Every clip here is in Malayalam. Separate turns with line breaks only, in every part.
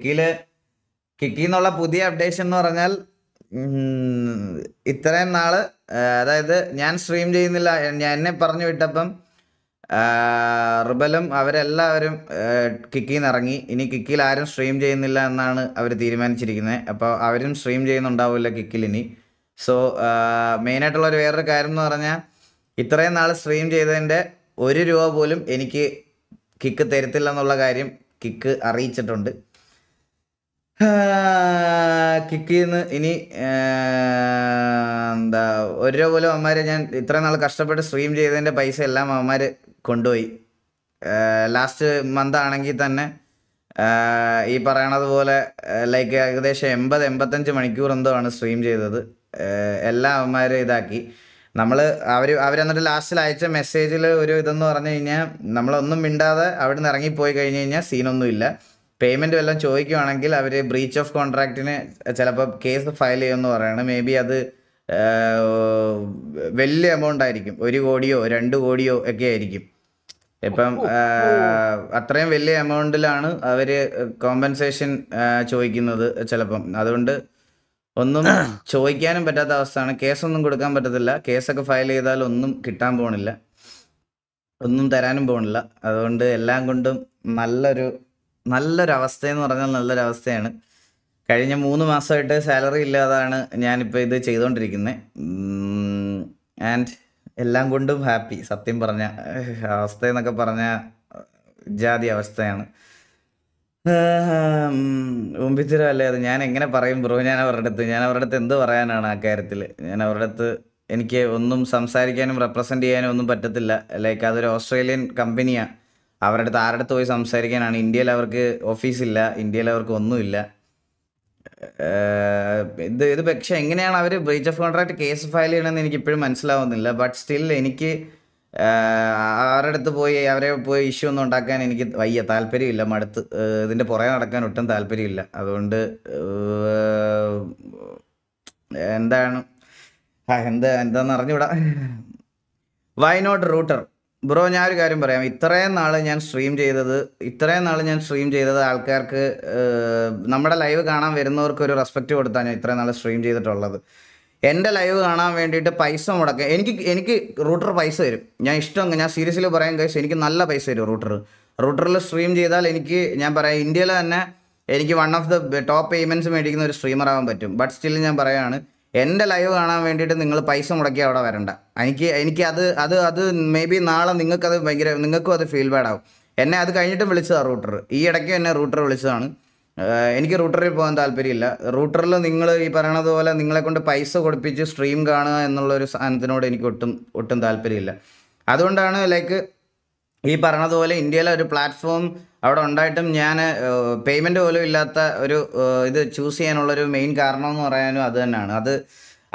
കിക്കിയിൽ കിക്കി എന്നുള്ള പുതിയ അപ്ഡേഷൻ എന്ന് പറഞ്ഞാൽ ഇത്രയും നാൾ അതായത് ഞാൻ സ്ട്രീം ചെയ്യുന്നില്ല ഞാൻ എന്നെ പറഞ്ഞു വിട്ടപ്പം റുബലും അവരെല്ലാവരും കിക്കിയിൽ നിന്ന് ഇറങ്ങി ഇനി കിക്കിയിൽ ആരും സ്ട്രീം ചെയ്യുന്നില്ല എന്നാണ് അവർ തീരുമാനിച്ചിരിക്കുന്നത് അപ്പോൾ അവരും സ്ട്രീം ചെയ്യുന്നുണ്ടാവില്ല കിക്കിൽ ഇനി സോ മെയിനായിട്ടുള്ള ഒരു വേറൊരു കാര്യം എന്ന് പറഞ്ഞാൽ ഇത്രയും നാൾ സ്ട്രീം ചെയ്തതിൻ്റെ ഒരു രൂപ പോലും എനിക്ക് കിക്ക് തരത്തില്ല എന്നുള്ള കാര്യം കിക്ക് അറിയിച്ചിട്ടുണ്ട് കിക്കിന്ന് ഇനി എന്താ ഒരു പോലെ പോലും ഞാൻ ഇത്ര നാൾ കഷ്ടപ്പെട്ട് സ്ട്രീം ചെയ്തതിൻ്റെ പൈസ എല്ലാം അമ്മമാർ കൊണ്ടുപോയി ലാസ്റ്റ് മന്ത് ആണെങ്കിൽ തന്നെ ഈ പറയണത് പോലെ ലൈക്ക് ഏകദേശം എൺപത് എൺപത്തഞ്ച് മണിക്കൂർ എന്തോ ആണ് സ്ട്രീം ചെയ്തത് എല്ലാം അമ്മമാരും ഇതാക്കി നമ്മൾ അവർ അവരെന്നിട്ട് ലാസ്റ്റിൽ അയച്ച മെസ്സേജിൽ ഒരു ഇതെന്ന് പറഞ്ഞു കഴിഞ്ഞാൽ നമ്മളൊന്നും മിണ്ടാതെ അവിടെ നിന്ന് ഇറങ്ങിപ്പോയി കഴിഞ്ഞ് കഴിഞ്ഞാൽ സീനൊന്നുമില്ല പേയ്മെൻറ്റ് വല്ലതും ചോദിക്കുകയാണെങ്കിൽ അവർ ബ്രീച്ച് ഓഫ് കോൺട്രാക്റ്റിന് ചിലപ്പോൾ കേസ് ഫയൽ ചെയ്യുമെന്ന് പറയുന്നത് മേ ബി അത് വലിയ എമൗണ്ട് ആയിരിക്കും ഒരു കോടിയോ രണ്ട് കോടിയോ ഒക്കെ ആയിരിക്കും ഇപ്പം അത്രയും വലിയ എമൗണ്ടിലാണ് അവർ കോമ്പൻസേഷൻ ചോദിക്കുന്നത് ചിലപ്പം അതുകൊണ്ട് ഒന്നും ചോദിക്കാനും പറ്റാത്ത അവസ്ഥയാണ് കേസൊന്നും കൊടുക്കാൻ പറ്റത്തില്ല കേസൊക്കെ ഫയൽ ചെയ്താൽ ഒന്നും കിട്ടാൻ പോണില്ല ഒന്നും തരാനും പോണില്ല അതുകൊണ്ട് എല്ലാം കൊണ്ടും നല്ലൊരു നല്ലൊരവസ്ഥ എന്ന് പറഞ്ഞാൽ നല്ലൊരവസ്ഥയാണ് കഴിഞ്ഞ മൂന്ന് മാസമായിട്ട് സാലറി ഇല്ലാതാണ് ഞാനിപ്പോൾ ഇത് ചെയ്തുകൊണ്ടിരിക്കുന്നത് ആൻഡ് എല്ലാം കൊണ്ടും ഹാപ്പി സത്യം പറഞ്ഞ അവസ്ഥ എന്നൊക്കെ പറഞ്ഞ ജാതി അവസ്ഥയാണ് ഒമ്പിത്തിരം അല്ലേ അത് ഞാൻ എങ്ങനെ പറയും ബ്രോ ഞാൻ അവരുടെ അടുത്ത് ഞാൻ അവരുടെ അടുത്ത് എന്ത് പറയാനാണ് ആ കാര്യത്തിൽ ഞാൻ അവരുടെ അടുത്ത് എനിക്ക് ഒന്നും സംസാരിക്കാനും റെപ്രസെൻ്റ് ചെയ്യാനും ഒന്നും പറ്റത്തില്ല ലൈക്ക് അതൊരു ഓസ്ട്രേലിയൻ കമ്പനിയാണ് അവരുടെ താരടുത്ത് പോയി സംസാരിക്കാനാണ് ഇന്ത്യയിൽ അവർക്ക് ഓഫീസില്ല ഇന്ത്യയിൽ അവർക്ക് ഒന്നുമില്ല ഇത് ഇത് പക്ഷെ എങ്ങനെയാണ് അവർ breach of contract case file ചെയ്യണമെന്ന് എനിക്ക് ഇപ്പോഴും മനസ്സിലാവുന്നില്ല ബട്ട് സ്റ്റിൽ എനിക്ക് അവരുടെ അടുത്ത് പോയി അവരെ പോയി ഇഷ്യൂ ഒന്നും ഉണ്ടാക്കാൻ എനിക്ക് വയ്യ താല്പര്യമില്ല മടുത്ത് ഇതിൻ്റെ പുറകെ നടക്കാൻ ഒട്ടും താല്പര്യമില്ല അതുകൊണ്ട് എന്താണ് എന്താ എന്താണെന്ന് അറിഞ്ഞുവിടാം വൈ നോട്ട് റൂട്ടർ ബ്രോ ഞാൻ ഒരു കാര്യം പറയാം ഇത്രയും നാൾ ഞാൻ സ്ട്രീം ചെയ്തത് ഇത്രയും നാൾ ഞാൻ സ്ട്രീം ചെയ്തത് ആൾക്കാർക്ക് നമ്മുടെ ലൈവ് കാണാൻ വരുന്നവർക്ക് ഒരു റെസ്പെക്റ്റ് കൊടുത്താൽ ഞാൻ ഇത്രയും നാൾ സ്ട്രീം ചെയ്തിട്ടുള്ളത് എൻ്റെ ലൈവ് കാണാൻ വേണ്ടിയിട്ട് പൈസ മുടക്കുക എനിക്ക് എനിക്ക് റൂട്ടർ പൈസ തരും ഞാൻ ഇഷ്ടം ഞാൻ സീരിയസ്ലി പറയാൻ കഴിച്ചു എനിക്ക് നല്ല പൈസ തരും റൂട്ടർ റൂട്ടറിൽ സ്ട്രീം ചെയ്താൽ എനിക്ക് ഞാൻ പറയാം ഇന്ത്യയിൽ തന്നെ എനിക്ക് one of the top payments മേടിക്കുന്ന ഒരു സ്ട്രീമർ ആവാൻ പറ്റും ബട്ട് സ്റ്റിൽ ഞാൻ പറയുകയാണ് എൻ്റെ ലൈവ് കാണാൻ വേണ്ടിയിട്ട് നിങ്ങൾ പൈസ മുടക്കി അവിടെ വരണ്ട എനിക്ക് എനിക്ക് അത് അത് അത് മേ ബി നാളെ നിങ്ങൾക്കത് ഭയങ്കര നിങ്ങൾക്കും അത് ഫീൽ ബാഡ് ആവും എന്നെ അത് കഴിഞ്ഞിട്ട് വിളിച്ചതാണ് റൂട്ടർ ഈ ഇടയ്ക്ക് എന്നെ റൂട്ടർ വിളിച്ചതാണ് എനിക്ക് റൂട്ടറിൽ പോകാൻ താല്പര്യമില്ല റൂട്ടറിൽ നിങ്ങൾ ഈ പറയണത് പോലെ നിങ്ങളെ കൊണ്ട് പൈസ കൊടുപ്പിച്ച് സ്ട്രീം കാണുക എന്നുള്ളൊരു സാധനത്തിനോട് എനിക്ക് ഒട്ടും ഒട്ടും താല്പര്യമില്ല അതുകൊണ്ടാണ് ലൈക്ക് ഈ പറഞ്ഞതുപോലെ ഇന്ത്യയിലെ ഒരു പ്ലാറ്റ്ഫോം അവിടെ ഉണ്ടായിട്ടും ഞാൻ പേയ്മെൻറ്റ് പോലും ഇല്ലാത്ത ഒരു ഇത് ചൂസ് ചെയ്യാനുള്ളൊരു മെയിൻ കാരണം എന്ന് പറയാനും അത് തന്നെയാണ് അത്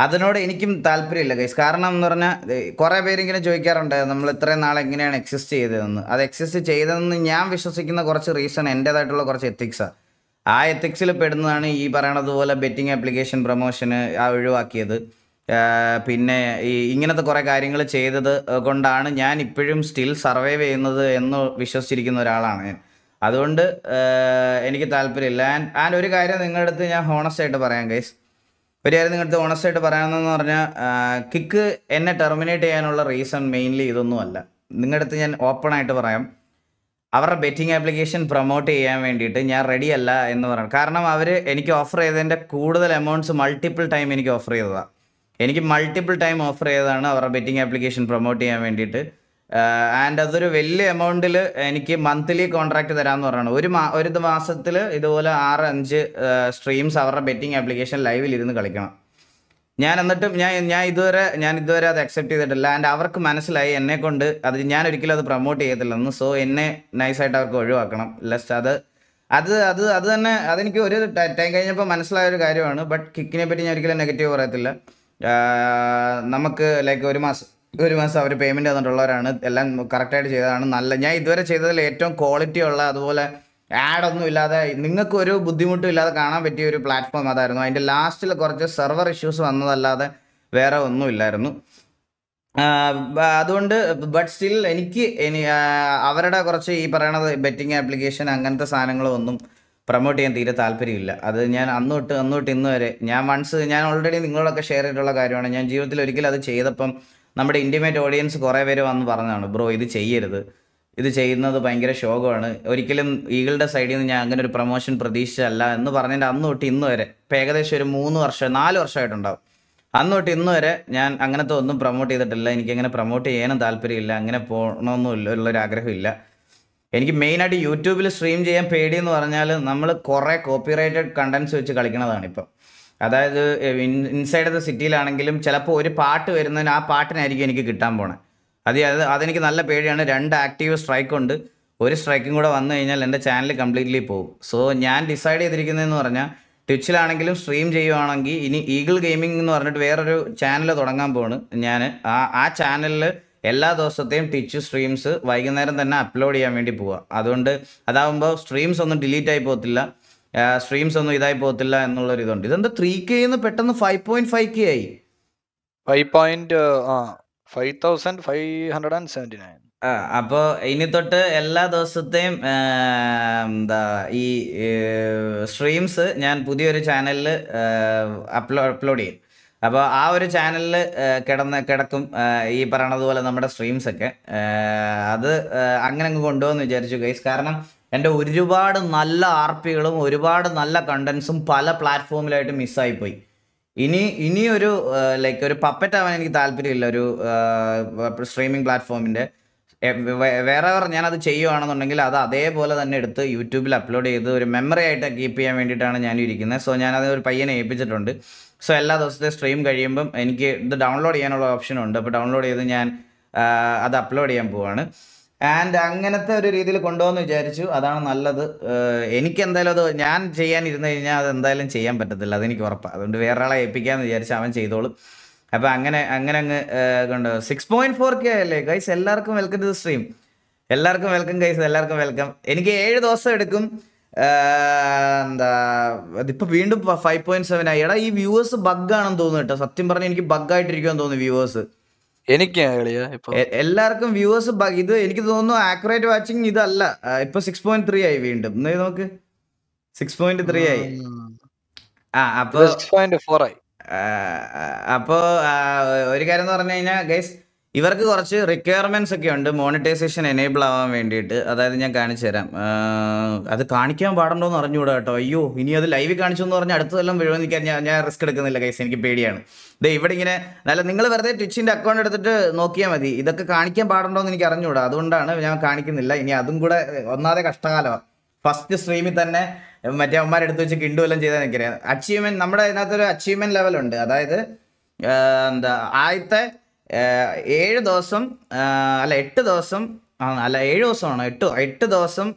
അതിനോട് എനിക്കും താല്പര്യമില്ല ഗൈസ് കാരണം എന്ന് പറഞ്ഞാൽ കുറേ പേരിങ്ങനെ ചോദിക്കാറുണ്ട് നമ്മൾ ഇത്രയും നാൾ എങ്ങനെയാണ് എക്സിസ്റ്റ് ചെയ്തതെന്ന് അത് എക്സിസ്റ്റ് ചെയ്തതെന്ന് ഞാൻ വിശ്വസിക്കുന്ന കുറച്ച് റീസൺ എൻ്റേതായിട്ടുള്ള കുറച്ച് എത്തിക്സാണ് ആ എത്തിക്സിൽ പെടുന്നതാണ് ഈ പറയണത് പോലെ ബെറ്റിംഗ് ആപ്ലിക്കേഷൻ പ്രൊമോഷന് ആ ഒഴിവാക്കിയത് പിന്നെ ഈ ഇങ്ങനത്തെ കുറേ കാര്യങ്ങൾ ചെയ്തത് കൊണ്ടാണ് ഞാൻ ഇപ്പോഴും സ്റ്റിൽ സർവൈവ് ചെയ്യുന്നത് എന്ന് വിശ്വസിച്ചിരിക്കുന്ന ഒരാളാണ് ഞാൻ അതുകൊണ്ട് എനിക്ക് താല്പര്യമില്ല ആൻഡ് ആൻഡ് ഒരു കാര്യം നിങ്ങളുടെ അടുത്ത് ഞാൻ ഹോണസ്റ്റ് ആയിട്ട് പറയാം ഗൈസ് ഒരു കാര്യം നിങ്ങളുടെ ഹോണസ്റ്റ് ആയിട്ട് പറയാമെന്ന് പറഞ്ഞാൽ കിക്ക് എന്നെ ടെർമിനേറ്റ് ചെയ്യാനുള്ള റീസൺ മെയിൻലി ഇതൊന്നുമല്ല നിങ്ങളുടെ അടുത്ത് ഞാൻ ഓപ്പൺ ആയിട്ട് പറയാം അവരുടെ ബെറ്റിംഗ് ആപ്ലിക്കേഷൻ പ്രൊമോട്ട് ചെയ്യാൻ വേണ്ടിയിട്ട് ഞാൻ റെഡി അല്ല എന്ന് പറയണം കാരണം അവർ എനിക്ക് ഓഫർ ചെയ്തതിൻ്റെ കൂടുതൽ എമൗണ്ട്സ് മൾട്ടിപ്പിൾ ടൈം എനിക്ക് ഓഫർ ചെയ്തതാണ് എനിക്ക് മൾട്ടിപ്പിൾ ടൈം ഓഫർ ചെയ്തതാണ് അവരുടെ ബെറ്റിംഗ് ആപ്ലിക്കേഷൻ പ്രൊമോട്ട് ചെയ്യാൻ വേണ്ടിയിട്ട് ആൻഡ് അതൊരു വലിയ എമൗണ്ടിൽ എനിക്ക് മന്ത്ലി കോൺട്രാക്ട് തരാമെന്ന് പറയണം ഒരു മാ ഒരു മാസത്തിൽ ഇതുപോലെ ആറ് അഞ്ച് സ്ട്രീംസ് അവരുടെ ബെറ്റിംഗ് ആപ്ലിക്കേഷൻ ലൈവിൽ ഇരുന്ന് കളിക്കണം ഞാൻ എന്നിട്ടും ഞാൻ ഞാൻ ഇതുവരെ ഞാൻ ഇതുവരെ അത് അക്സെപ്റ്റ് ചെയ്തിട്ടില്ല ആൻഡ് അവർക്ക് മനസ്സിലായി എന്നെ കൊണ്ട് അത് ഞാൻ ഒരിക്കലും അത് പ്രൊമോട്ട് ചെയ്യത്തില്ലെന്ന് സോ എന്നെ നൈസായിട്ട് അവർക്ക് ഒഴിവാക്കണം ലസ്റ്റ് അത് അത് അത് അത് തന്നെ അതെനിക്ക് ഒരു ടൈം കഴിഞ്ഞപ്പോൾ മനസ്സിലായ ഒരു കാര്യമാണ് ബട്ട് കിക്കിനെ പറ്റി ഞാൻ ഒരിക്കലും നെഗറ്റീവ് പറയത്തില്ല നമുക്ക് ലൈക്ക് ഒരു മാസം ഒരു മാസം അവർ പേയ്മെൻറ്റ് തന്നിട്ടുള്ളവരാണ് എല്ലാം കറക്റ്റായിട്ട് ചെയ്തതാണ് നല്ല ഞാൻ ഇതുവരെ ചെയ്തതിൽ ഏറ്റവും ക്വാളിറ്റി ഉള്ള അതുപോലെ ആഡൊന്നും ഇല്ലാതെ നിങ്ങൾക്ക് ഒരു ബുദ്ധിമുട്ടും ഇല്ലാതെ കാണാൻ പറ്റിയ ഒരു പ്ലാറ്റ്ഫോം അതായിരുന്നു അതിൻ്റെ ലാസ്റ്റിൽ കുറച്ച് സെർവർ ഇഷ്യൂസ് വന്നതല്ലാതെ വേറെ ഒന്നും ഇല്ലായിരുന്നു അതുകൊണ്ട് ബട്ട് സ്റ്റിൽ എനിക്ക് ഇനി അവരുടെ കുറച്ച് ഈ പറയണത് ബെറ്റിംഗ് ആപ്ലിക്കേഷൻ അങ്ങനത്തെ സാധനങ്ങളൊന്നും പ്രൊമോട്ട് ചെയ്യാൻ തീരെ താല്പര്യമില്ല അത് ഞാൻ അന്നോട്ട് അന്നോട്ട് ഇന്ന് വരെ ഞാൻ വൺസ് ഞാൻ ഓൾറെഡി നിങ്ങളോടൊക്കെ ഷെയർ ചെയ്തിട്ടുള്ള കാര്യമാണ് ഞാൻ ജീവിതത്തിൽ ഒരിക്കലും അത് ചെയ്തപ്പം നമ്മുടെ ഇൻറ്റിമേറ്റ് ഓഡിയൻസ് കുറേ പേര് വന്ന് പറഞ്ഞതാണ് ബ്രോ ഇത് ചെയ്യരുത് ഇത് ചെയ്യുന്നത് ഭയങ്കര ശോകമാണ് ഒരിക്കലും ഈഗിളുടെ സൈഡിൽ നിന്ന് ഞാൻ അങ്ങനെ ഒരു പ്രൊമോഷൻ പ്രതീക്ഷിച്ചല്ല എന്ന് പറഞ്ഞതിൻ്റെ അന്ന് തൊട്ട് ഇന്ന് വരെ ഇപ്പം ഏകദേശം ഒരു മൂന്ന് വർഷം നാല് വർഷമായിട്ടുണ്ടാവും അന്ന് തൊട്ട് ഇന്ന് വരെ ഞാൻ അങ്ങനത്തെ ഒന്നും പ്രൊമോട്ട് ചെയ്തിട്ടില്ല എനിക്ക് അങ്ങനെ പ്രൊമോട്ട് ചെയ്യാനും താല്പര്യമില്ല അങ്ങനെ പോകണമെന്നില്ല ഉള്ളൊരു ആഗ്രഹമില്ല എനിക്ക് മെയിനായിട്ട് യൂട്യൂബിൽ സ്ട്രീം ചെയ്യാൻ പേടിയെന്ന് പറഞ്ഞാൽ നമ്മൾ കുറേ കോപ്പിറൈറ്റഡ് കണ്ടൻസ് വെച്ച് കളിക്കണതാണ് ഇപ്പം അതായത് ഇൻസൈഡ് ദ സിറ്റിയിലാണെങ്കിലും ചിലപ്പോൾ ഒരു പാട്ട് വരുന്നതിന് ആ പാട്ടിനായിരിക്കും എനിക്ക് കിട്ടാൻ പോണേ അത് അത് അതെനിക്ക് നല്ല പേടിയാണ് രണ്ട് ആക്റ്റീവ് സ്ട്രൈക്ക് ഉണ്ട് ഒരു സ്ട്രൈക്കും കൂടെ വന്നു കഴിഞ്ഞാൽ എൻ്റെ ചാനൽ കംപ്ലീറ്റ്ലി പോകും സോ ഞാൻ ഡിസൈഡ് ചെയ്തിരിക്കുന്നതെന്ന് പറഞ്ഞാൽ ട്വിച്ചിലാണെങ്കിലും സ്ട്രീം ചെയ്യുവാണെങ്കിൽ ഇനി ഈഗിൾ ഗെയിമിംഗ് എന്ന് പറഞ്ഞിട്ട് വേറൊരു ചാനൽ തുടങ്ങാൻ പോണ് ഞാൻ ആ ആ ചാനലിൽ എല്ലാ ദിവസത്തെയും ട്വിച്ച് സ്ട്രീംസ് വൈകുന്നേരം തന്നെ അപ്ലോഡ് ചെയ്യാൻ വേണ്ടി പോവുക അതുകൊണ്ട് അതാകുമ്പോൾ സ്ട്രീംസ് ഒന്നും ഡിലീറ്റ് ആയി പോകത്തില്ല സ്ട്രീംസ് ഒന്നും ഇതായി പോകത്തില്ല എന്നുള്ളൊരു ഇതുണ്ട് ഇതെന്താ ത്രീ കെ എന്ന് പെട്ടെന്ന് ഫൈവ് പോയിന്റ് ഫൈവ് കെ ആയി ഫൈവ് പോയിന്റ് ഫൈവ് ഇനി തൊട്ട് എല്ലാ ദിവസത്തെയും എന്താ ഈ സ്ട്രീംസ് ഞാൻ പുതിയൊരു ചാനലിൽ അപ്ലോ അപ്ലോഡ് ചെയ്യും അപ്പൊ ആ ഒരു ചാനലിൽ കിടന്ന് കിടക്കും ഈ പറയണതുപോലെ നമ്മുടെ സ്ട്രീംസ് ഒക്കെ അത് അങ്ങനെ അങ്ങ് കൊണ്ടുപോകുമെന്ന് വിചാരിച്ചു ഗൈസ് കാരണം എൻ്റെ ഒരുപാട് നല്ല ആർ പികളും ഒരുപാട് നല്ല കണ്ടൻസും പല പ്ലാറ്റ്ഫോമിലായിട്ട് മിസ്സായിപ്പോയി ഇനി ഇനി ഒരു ലൈക്ക് ഒരു പപ്പറ്റ് ആവാൻ എനിക്ക് താല്പര്യമില്ല ഒരു സ്ട്രീമിംഗ് പ്ലാറ്റ്ഫോമിൻ്റെ വേറെ ഞാനത് ചെയ്യുകയാണെന്നുണ്ടെങ്കിൽ അത് അതേപോലെ തന്നെ എടുത്ത് യൂട്യൂബിൽ അപ്ലോഡ് ചെയ്ത് ഒരു മെമ്മറി ആയിട്ട് കീപ്പ് ചെയ്യാൻ വേണ്ടിയിട്ടാണ് ഞാൻ ഇരിക്കുന്നത് സോ ഞാനത് ഒരു പയ്യനെ ഏൽപ്പിച്ചിട്ടുണ്ട് സോ എല്ലാ ദിവസത്തെ സ്ട്രീം കഴിയുമ്പം എനിക്ക് ഇത് ഡൗൺലോഡ് ചെയ്യാനുള്ള ഓപ്ഷൻ ഉണ്ട് അപ്പോൾ ഡൗൺലോഡ് ചെയ്ത് ഞാൻ അത് അപ്ലോഡ് ചെയ്യാൻ പോവാണ് ആൻഡ് അങ്ങനത്തെ ഒരു രീതിയിൽ കൊണ്ടുപോകുന്ന വിചാരിച്ചു അതാണ് നല്ലത് എനിക്ക് എന്തായാലും അത് ഞാൻ ചെയ്യാനിരുന്നു കഴിഞ്ഞാൽ അത് എന്തായാലും ചെയ്യാൻ പറ്റത്തില്ല അതെനിക്ക് ഉറപ്പാണ് അതുകൊണ്ട് വേറൊരാളെ ഏൽപ്പിക്കാമെന്ന് വിചാരിച്ച് അവൻ ചെയ്തോളും അപ്പം അങ്ങനെ അങ്ങനെ അങ്ങ് കൊണ്ട് സിക്സ് പോയിന്റ് ഫോർ കെ അല്ലേ ഗൈസ് എല്ലാവർക്കും വെൽക്കം ടു സ്ട്രീം എല്ലാവർക്കും വെൽക്കം ഗൈസ് എല്ലാവർക്കും വെൽക്കം എനിക്ക് ഏഴ് ദിവസം എടുക്കും എന്താ ഇതിപ്പോൾ വീണ്ടും ഫൈവ് പോയിന്റ് സെവൻ ആയി എടാ ഈ വ്യൂവേഴ്സ് ബഗ്ഗാണെന്ന് തോന്നുന്നു കേട്ടോ സത്യം പറഞ്ഞാൽ എനിക്ക് ബഗ്ഗായിട്ടിരിക്കുമെന്ന് തോന്നുന്നു വ്യൂവേഴ്സ് എനിക്ക് എല്ലാവർക്കും വ്യൂവേഴ്സ് ഇത് എനിക്ക് തോന്നുന്നു ആക്യുറേറ്റ് വാച്ചിങ് ഇതല്ല ഇപ്പൊ സിക്സ് പോയിന്റ് ത്രീ ആയി വീണ്ടും നോക്ക് സിക്സ് പോയിന്റ് ത്രീ ആയി ആ അപ്പൊ അപ്പോ ഒരു കാര്യം എന്ന് പറഞ്ഞു കഴിഞ്ഞാൽ ഗൈസ് ഇവർക്ക് കുറച്ച് റിക്വയർമെൻറ്റ്സ് ഒക്കെ ഉണ്ട് മോണിറ്റൈസേഷൻ എനേബിൾ ആവാൻ വേണ്ടിയിട്ട് അതായത് ഞാൻ കാണിച്ചു തരാം അത് കാണിക്കാൻ പാടുണ്ടോ എന്ന് അറിഞ്ഞുകൂടാ കേട്ടോ അയ്യോ ഇനി അത് ലൈവിൽ കാണിച്ചു എന്ന് പറഞ്ഞാൽ അടുത്തതെല്ലാം നിൽക്കാൻ ഞാൻ ഞാൻ റിസ്ക് എടുക്കുന്നില്ല കൈസ് എനിക്ക് പേടിയാണ് ദേ ഇവിടെ ഇങ്ങനെ അല്ല നിങ്ങൾ വെറുതെ ട്വിച്ചിൻ്റെ അക്കൗണ്ട് എടുത്തിട്ട് നോക്കിയാൽ മതി ഇതൊക്കെ കാണിക്കാൻ പാടുണ്ടോ എന്ന് എനിക്ക് അറിഞ്ഞുകൂടാ അതുകൊണ്ടാണ് ഞാൻ കാണിക്കുന്നില്ല ഇനി അതും കൂടെ ഒന്നാതെ കഷ്ടകാലമാണ് ഫസ്റ്റ് സ്ട്രീമിൽ തന്നെ മറ്റേ എടുത്ത് വെച്ച് കിണ്ടുവെല്ലാം ചെയ്താൽ എനിക്കറിയാം അച്ചീവ്മെൻറ്റ് നമ്മുടെ ഇതിനകത്തൊരു അച്ചീവ്മെൻറ്റ് ലെവലുണ്ട് അതായത് എന്താ ആദ്യത്തെ ഏഴ് ദിവസം അല്ല എട്ട് ദിവസം അല്ല ഏഴ് ദിവസമാണ് എട്ട് എട്ട് ദിവസം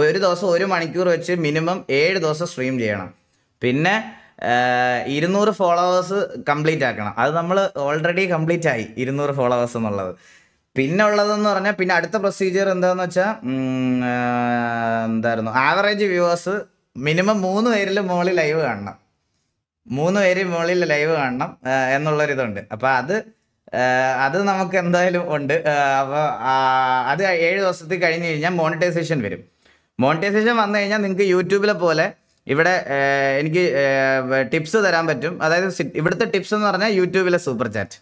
ഒരു ദിവസം ഒരു മണിക്കൂർ വെച്ച് മിനിമം ഏഴ് ദിവസം സ്ട്രീം ചെയ്യണം പിന്നെ ഇരുന്നൂറ് ഫോളോവേഴ്സ് കംപ്ലീറ്റ് ആക്കണം അത് നമ്മൾ ഓൾറെഡി കംപ്ലീറ്റ് ആയി ഇരുന്നൂറ് ഫോളോവേഴ്സ് എന്നുള്ളത് പിന്നെ ഉള്ളതെന്ന് പറഞ്ഞാൽ പിന്നെ അടുത്ത പ്രൊസീജിയർ എന്താണെന്ന് വെച്ചാൽ എന്തായിരുന്നു ആവറേജ് വ്യൂവേഴ്സ് മിനിമം മൂന്ന് പേരിൽ മുകളിൽ ലൈവ് കാണണം മൂന്ന് പേര് മുകളിൽ ലൈവ് കാണണം എന്നുള്ളൊരിതുണ്ട് അപ്പോൾ അത് അത് നമുക്ക് എന്തായാലും ഉണ്ട് അപ്പോൾ അത് ഏഴ് ദിവസത്തിൽ കഴിഞ്ഞ് കഴിഞ്ഞാൽ മോണിറ്റൈസേഷൻ വരും മോണിറ്റൈസേഷൻ വന്നു കഴിഞ്ഞാൽ നിങ്ങൾക്ക് യൂട്യൂബിലെ പോലെ ഇവിടെ എനിക്ക് ടിപ്സ് തരാൻ പറ്റും അതായത് ഇവിടുത്തെ ടിപ്സ് എന്ന് പറഞ്ഞാൽ യൂട്യൂബിലെ സൂപ്പർ ചാറ്റ്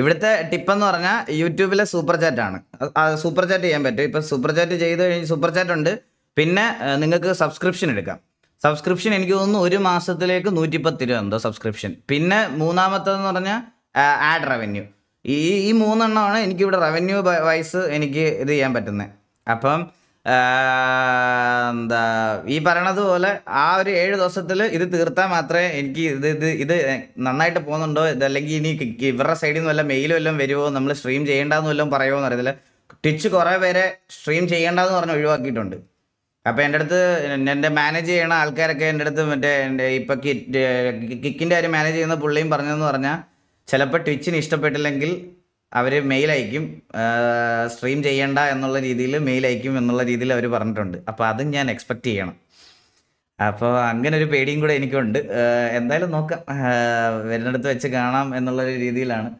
ഇവിടുത്തെ ടിപ്പ് എന്ന് പറഞ്ഞാൽ യൂട്യൂബിലെ സൂപ്പർ ചാറ്റ് ആണ് സൂപ്പർ ചാറ്റ് ചെയ്യാൻ പറ്റും ഇപ്പം സൂപ്പർ ചാറ്റ് ചെയ്ത് കഴിഞ്ഞ് സൂപ്പർ ചാറ്റ് ഉണ്ട് പിന്നെ നിങ്ങൾക്ക് സബ്സ്ക്രിപ്ഷൻ എടുക്കാം സബ്സ്ക്രിപ്ഷൻ എനിക്ക് തോന്നുന്നു ഒരു മാസത്തിലേക്ക് നൂറ്റിപ്പത്തി രൂപ എന്തോ സബ്സ്ക്രിപ്ഷൻ പിന്നെ മൂന്നാമത്തെന്ന് പറഞ്ഞാൽ ആഡ് റവന്യൂ ഈ ഈ മൂന്നെണ്ണമാണ് എനിക്കിവിടെ റവന്യൂ വൈസ് എനിക്ക് ഇത് ചെയ്യാൻ പറ്റുന്നത് അപ്പം എന്താ ഈ പറയണതുപോലെ പോലെ ആ ഒരു ഏഴ് ദിവസത്തിൽ ഇത് തീർത്താൽ മാത്രമേ എനിക്ക് ഇത് ഇത് ഇത് നന്നായിട്ട് പോകുന്നുണ്ടോ ഇതല്ലെങ്കിൽ ഇനി ഇവരുടെ സൈഡിൽ നിന്ന് വല്ല മെയിൽ വല്ലതും വരുമോ നമ്മൾ സ്ട്രീം ചെയ്യേണ്ടെന്ന് വല്ലതും പറയുമോ അറിയത്തില്ല ട്വിച്ച് കുറേ പേരെ സ്ട്രീം ചെയ്യേണ്ടതെന്ന് പറഞ്ഞ് ഒഴിവാക്കിയിട്ടുണ്ട് അപ്പോൾ എൻ്റെ അടുത്ത് എൻ്റെ മാനേജ് ചെയ്യണ ആൾക്കാരൊക്കെ എൻ്റെ അടുത്ത് മറ്റേ എൻ്റെ കിറ്റ് കിക്കിൻ്റെ ആര് മാനേജ് ചെയ്യുന്ന പുള്ളിയും പറഞ്ഞതെന്ന് പറഞ്ഞാൽ ചിലപ്പോൾ ട്വിച്ചിന് ഇഷ്ടപ്പെട്ടില്ലെങ്കിൽ അവർ മെയിൽ അയക്കും സ്ട്രീം ചെയ്യണ്ട എന്നുള്ള രീതിയിൽ മെയിൽ അയക്കും എന്നുള്ള രീതിയിൽ അവർ പറഞ്ഞിട്ടുണ്ട് അപ്പോൾ അതും ഞാൻ എക്സ്പെക്റ്റ് ചെയ്യണം അപ്പോൾ അങ്ങനെ ഒരു പേടിയും കൂടെ എനിക്കുണ്ട് എന്തായാലും നോക്കാം വരുന്നിടത്ത് വെച്ച് കാണാം എന്നുള്ളൊരു രീതിയിലാണ്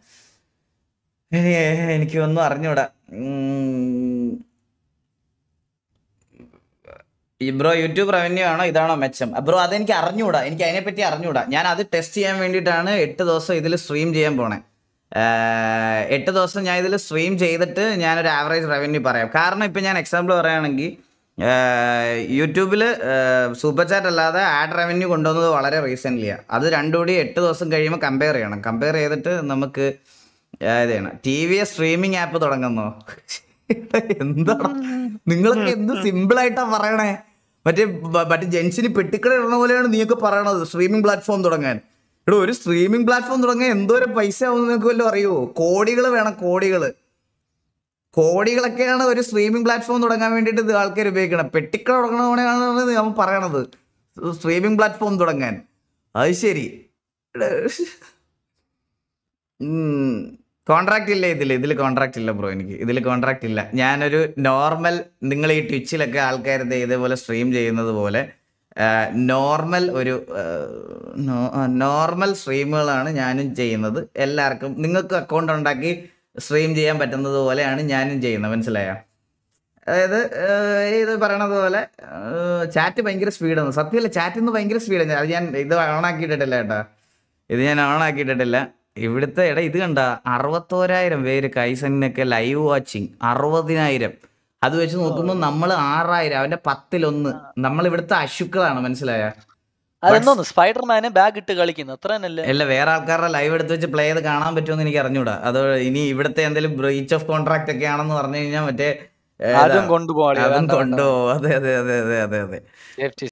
എനിക്കൊന്നും അറിഞ്ഞൂടാ ഈ ബ്രോ യൂട്യൂബ് റവന്യൂ ആണോ ഇതാണോ മെച്ചം ബ്രോ അതെനിക്ക് അറിഞ്ഞുകൂടാ എനിക്ക് അതിനെപ്പറ്റി അറിഞ്ഞുകൂടാ ഞാൻ അത് ടെസ്റ്റ് ചെയ്യാൻ വേണ്ടിയിട്ടാണ് എട്ട് ദിവസം ഇതിൽ സ്ട്രീം ചെയ്യാൻ പോണേ എട്ട് ദിവസം ഞാൻ ഇതിൽ സ്ട്രീം ചെയ്തിട്ട് ഞാനൊരു ആവറേജ് റവന്യൂ പറയാം കാരണം ഇപ്പം ഞാൻ എക്സാമ്പിൾ പറയുകയാണെങ്കിൽ യൂട്യൂബിൽ സൂപ്പർ ചാറ്റ് അല്ലാതെ ആഡ് റവന്യൂ കൊണ്ടുവന്നത് വളരെ റീസെൻ്റ്ലിയാണ് അത് കൂടി എട്ട് ദിവസം കഴിയുമ്പോൾ കമ്പയർ ചെയ്യണം കമ്പയർ ചെയ്തിട്ട് നമുക്ക് ചെയ്യണം ടി വി സ്ട്രീമിംഗ് ആപ്പ് തുടങ്ങുന്നോ എന്താണ് നിങ്ങളൊക്കെ എന്ത് സിമ്പിളായിട്ടാണ് പറയണേ മറ്റേ മറ്റേ ജെൻസിന് പെട്ടിക്കട ഇടണ പോലെയാണ് നീയൊക്കെ പറയണത് സ്ട്രീമിംഗ് പ്ലാറ്റ്ഫോം തുടങ്ങാൻ ഇവിടെ ഒരു സ്ട്രീമിംഗ് പ്ലാറ്റ്ഫോം തുടങ്ങാൻ എന്തോരം പൈസ ആവുന്ന നിനക്ക് വല്ലതും അറിയുമോ കോടികൾ വേണം കോടികൾ കോടികളൊക്കെയാണ് ഒരു സ്ട്രീമിംഗ് പ്ലാറ്റ്ഫോം തുടങ്ങാൻ വേണ്ടിയിട്ട് ആൾക്കാർ ഉപയോഗിക്കണം പെട്ടിക്കട തുടങ്ങണമെന്നാണ് നമ്മൾ പറയണത് സ്ട്രീമിംഗ് പ്ലാറ്റ്ഫോം തുടങ്ങാൻ അത് ശരി 嗯。Mm. കോൺട്രാക്ട് ഇല്ല ഇതിൽ ഇതിൽ കോൺട്രാക്ട് ഇല്ല ബ്രോ എനിക്ക് ഇതിൽ കോൺട്രാക്ട് ഇല്ല ഞാനൊരു നോർമൽ നിങ്ങൾ ഈ ട്വിച്ചിലൊക്കെ ആൾക്കാർ ഇതേപോലെ സ്ട്രീം ചെയ്യുന്നത് പോലെ നോർമൽ ഒരു നോർമൽ സ്ട്രീമുകളാണ് ഞാനും ചെയ്യുന്നത് എല്ലാവർക്കും നിങ്ങൾക്ക് അക്കൗണ്ട് ഉണ്ടാക്കി സ്ട്രീം ചെയ്യാൻ പറ്റുന്നത് പോലെയാണ് ഞാനും ചെയ്യുന്നത് മനസ്സിലായ അതായത് ഇത് പറയണത് പോലെ ചാറ്റ് ഭയങ്കര സ്പീഡാണ് സത്യമല്ല ചാറ്റിന്ന് ഭയങ്കര സ്പീഡാണ് അത് ഞാൻ ഇത് ഓൺ ആക്കിയിട്ടില്ല കേട്ടോ ഇത് ഞാൻ ഓൺ ആക്കിയിട്ടിട്ടില്ല ഇവിടുത്തെ എടാ ഇത് കണ്ട അറുപത്തോരായിരം പേര് കൈസനൊക്കെ ലൈവ് വാച്ചിങ് അറുപതിനായിരം അത് വെച്ച് നോക്കുമ്പോൾ നമ്മൾ ആറായിരം അവന്റെ പത്തിലൊന്ന് നമ്മൾ ഇവിടുത്തെ അശുക്കളാണ് മനസ്സിലായ സ്പൈഡർമാനെ ബാഗ് ഇട്ട് കളിക്കുന്നു അല്ല വേറെ ആൾക്കാരുടെ ലൈവ് എടുത്ത് വെച്ച് പ്ലേ ചെയ്ത് കാണാൻ പറ്റുമെന്ന് എനിക്ക് അറിഞ്ഞൂടാ അത് ഇനി ഇവിടുത്തെ എന്തെങ്കിലും ബ്രീച്ച് ഓഫ് കോൺട്രാക്ട് ഒക്കെ ആണെന്ന് പറഞ്ഞു കഴിഞ്ഞാൽ മറ്റേ അതും കൊണ്ടുപോകും അതെ അതെ അതെ അതെ അതെ അതെ